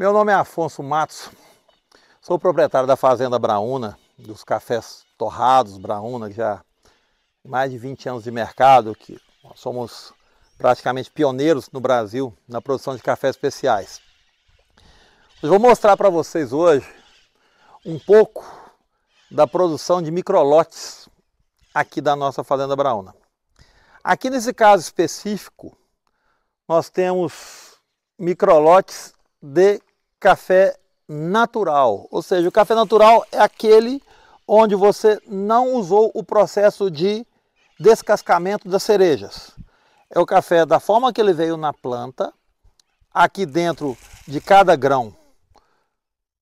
Meu nome é Afonso Matos, sou proprietário da Fazenda Braúna, dos cafés torrados Braúna, que já mais de 20 anos de mercado, que somos praticamente pioneiros no Brasil na produção de cafés especiais. Eu vou mostrar para vocês hoje um pouco da produção de microlotes aqui da nossa Fazenda Braúna. Aqui nesse caso específico, nós temos microlotes de café natural. Ou seja, o café natural é aquele onde você não usou o processo de descascamento das cerejas. É o café da forma que ele veio na planta. Aqui dentro de cada grão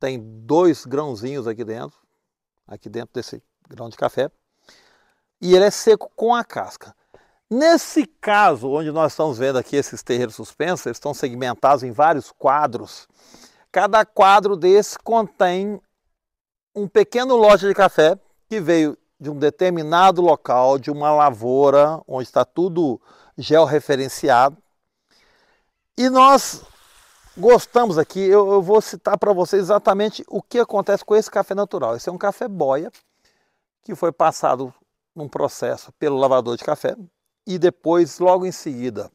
tem dois grãozinhos aqui dentro, aqui dentro desse grão de café. E ele é seco com a casca. Nesse caso, onde nós estamos vendo aqui esses terreiros suspensos, eles estão segmentados em vários quadros. Cada quadro desse contém um pequeno lote de café que veio de um determinado local, de uma lavoura, onde está tudo georreferenciado. E nós gostamos aqui, eu, eu vou citar para vocês exatamente o que acontece com esse café natural. Esse é um café boia que foi passado num processo pelo lavador de café e depois, logo em seguida,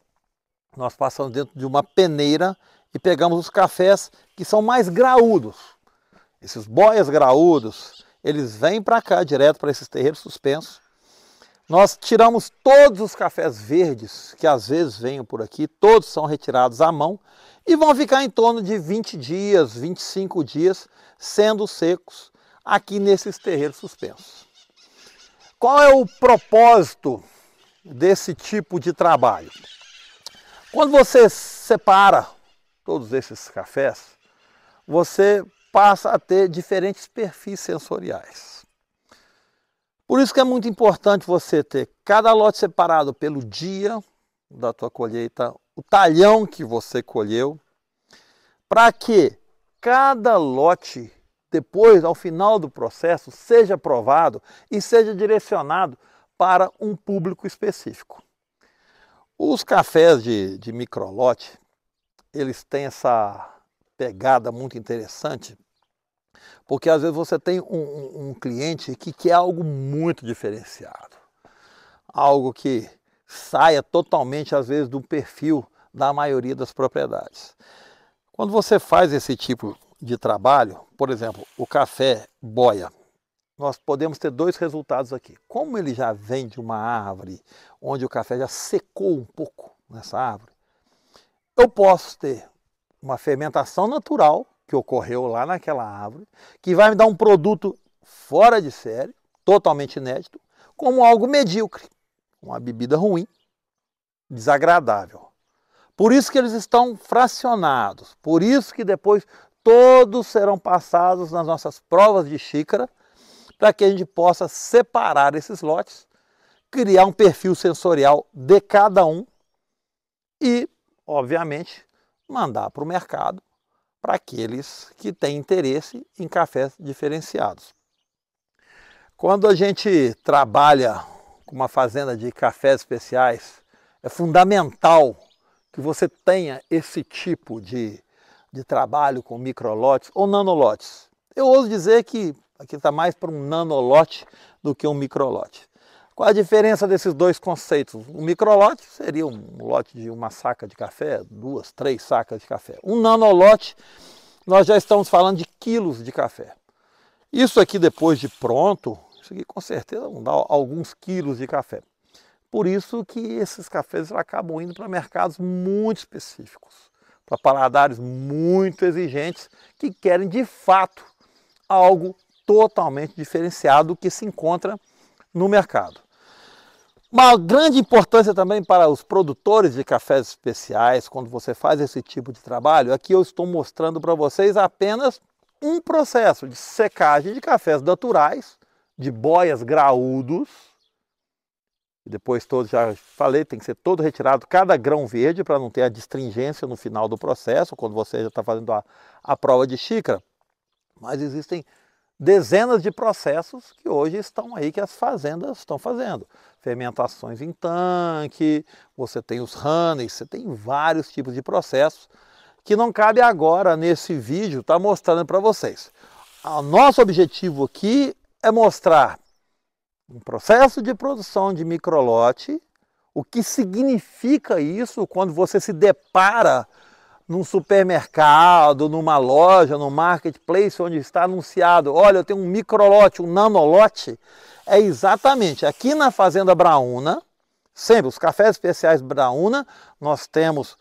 nós passamos dentro de uma peneira e pegamos os cafés que são mais graúdos. Esses boias graúdos, eles vêm para cá, direto para esses terreiros suspensos. Nós tiramos todos os cafés verdes que às vezes vêm por aqui, todos são retirados à mão e vão ficar em torno de 20 dias, 25 dias sendo secos aqui nesses terreiros suspensos. Qual é o propósito desse tipo de trabalho? Quando você separa todos esses cafés, você passa a ter diferentes perfis sensoriais. Por isso que é muito importante você ter cada lote separado pelo dia da tua colheita, o talhão que você colheu, para que cada lote depois, ao final do processo, seja provado e seja direcionado para um público específico. Os cafés de, de microlote, eles têm essa pegada muito interessante, porque às vezes você tem um, um cliente que quer algo muito diferenciado, algo que saia totalmente, às vezes, do perfil da maioria das propriedades. Quando você faz esse tipo de trabalho, por exemplo, o café boia, nós podemos ter dois resultados aqui. Como ele já vem de uma árvore onde o café já secou um pouco nessa árvore, eu posso ter uma fermentação natural que ocorreu lá naquela árvore, que vai me dar um produto fora de série, totalmente inédito, como algo medíocre, uma bebida ruim, desagradável. Por isso que eles estão fracionados, por isso que depois todos serão passados nas nossas provas de xícara, para que a gente possa separar esses lotes, criar um perfil sensorial de cada um e obviamente, mandar para o mercado para aqueles que têm interesse em cafés diferenciados. Quando a gente trabalha com uma fazenda de cafés especiais, é fundamental que você tenha esse tipo de, de trabalho com microlotes ou nanolotes. Eu ouso dizer que aqui está mais para um nanolote do que um microlote. Qual a diferença desses dois conceitos? O microlote seria um lote de uma saca de café, duas, três sacas de café. Um nanolote, nós já estamos falando de quilos de café. Isso aqui depois de pronto, isso aqui com certeza dar alguns quilos de café. Por isso que esses cafés acabam indo para mercados muito específicos, para paladares muito exigentes que querem de fato algo totalmente diferenciado que se encontra no mercado. Uma grande importância também para os produtores de cafés especiais, quando você faz esse tipo de trabalho, aqui é eu estou mostrando para vocês apenas um processo de secagem de cafés naturais, de boias graúdos, depois todo, já falei, tem que ser todo retirado, cada grão verde, para não ter a distringência no final do processo, quando você já está fazendo a, a prova de xícara. Mas existem dezenas de processos que hoje estão aí, que as fazendas estão fazendo. Fermentações em tanque, você tem os runners você tem vários tipos de processos que não cabe agora nesse vídeo estar tá mostrando para vocês. O nosso objetivo aqui é mostrar um processo de produção de microlote, o que significa isso quando você se depara num supermercado, numa loja, no marketplace onde está anunciado, olha, eu tenho um microlote, um nanolote, é exatamente aqui na Fazenda Brauna, sempre os cafés especiais Brauna, nós temos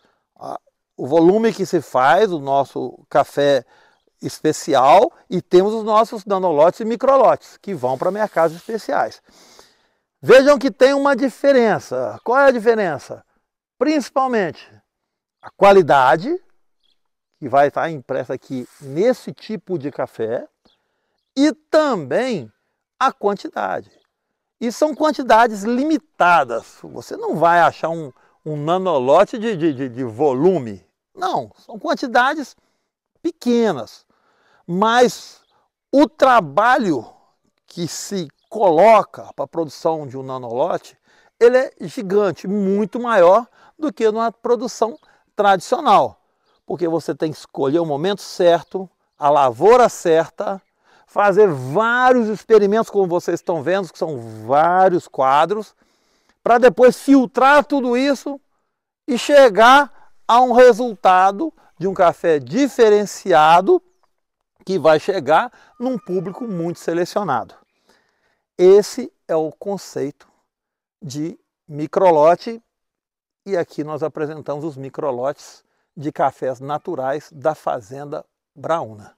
o volume que se faz, o nosso café especial e temos os nossos nanolotes e microlotes que vão para mercados especiais. Vejam que tem uma diferença. Qual é a diferença? Principalmente a qualidade, que vai estar impressa aqui nesse tipo de café, e também a quantidade. E são quantidades limitadas. Você não vai achar um, um nanolote de, de, de volume. Não, são quantidades pequenas. Mas o trabalho que se coloca para a produção de um nanolote, ele é gigante, muito maior do que na produção tradicional, porque você tem que escolher o momento certo, a lavoura certa, fazer vários experimentos, como vocês estão vendo, que são vários quadros, para depois filtrar tudo isso e chegar a um resultado de um café diferenciado que vai chegar num público muito selecionado. Esse é o conceito de microlote e aqui nós apresentamos os microlotes de cafés naturais da Fazenda Brauna.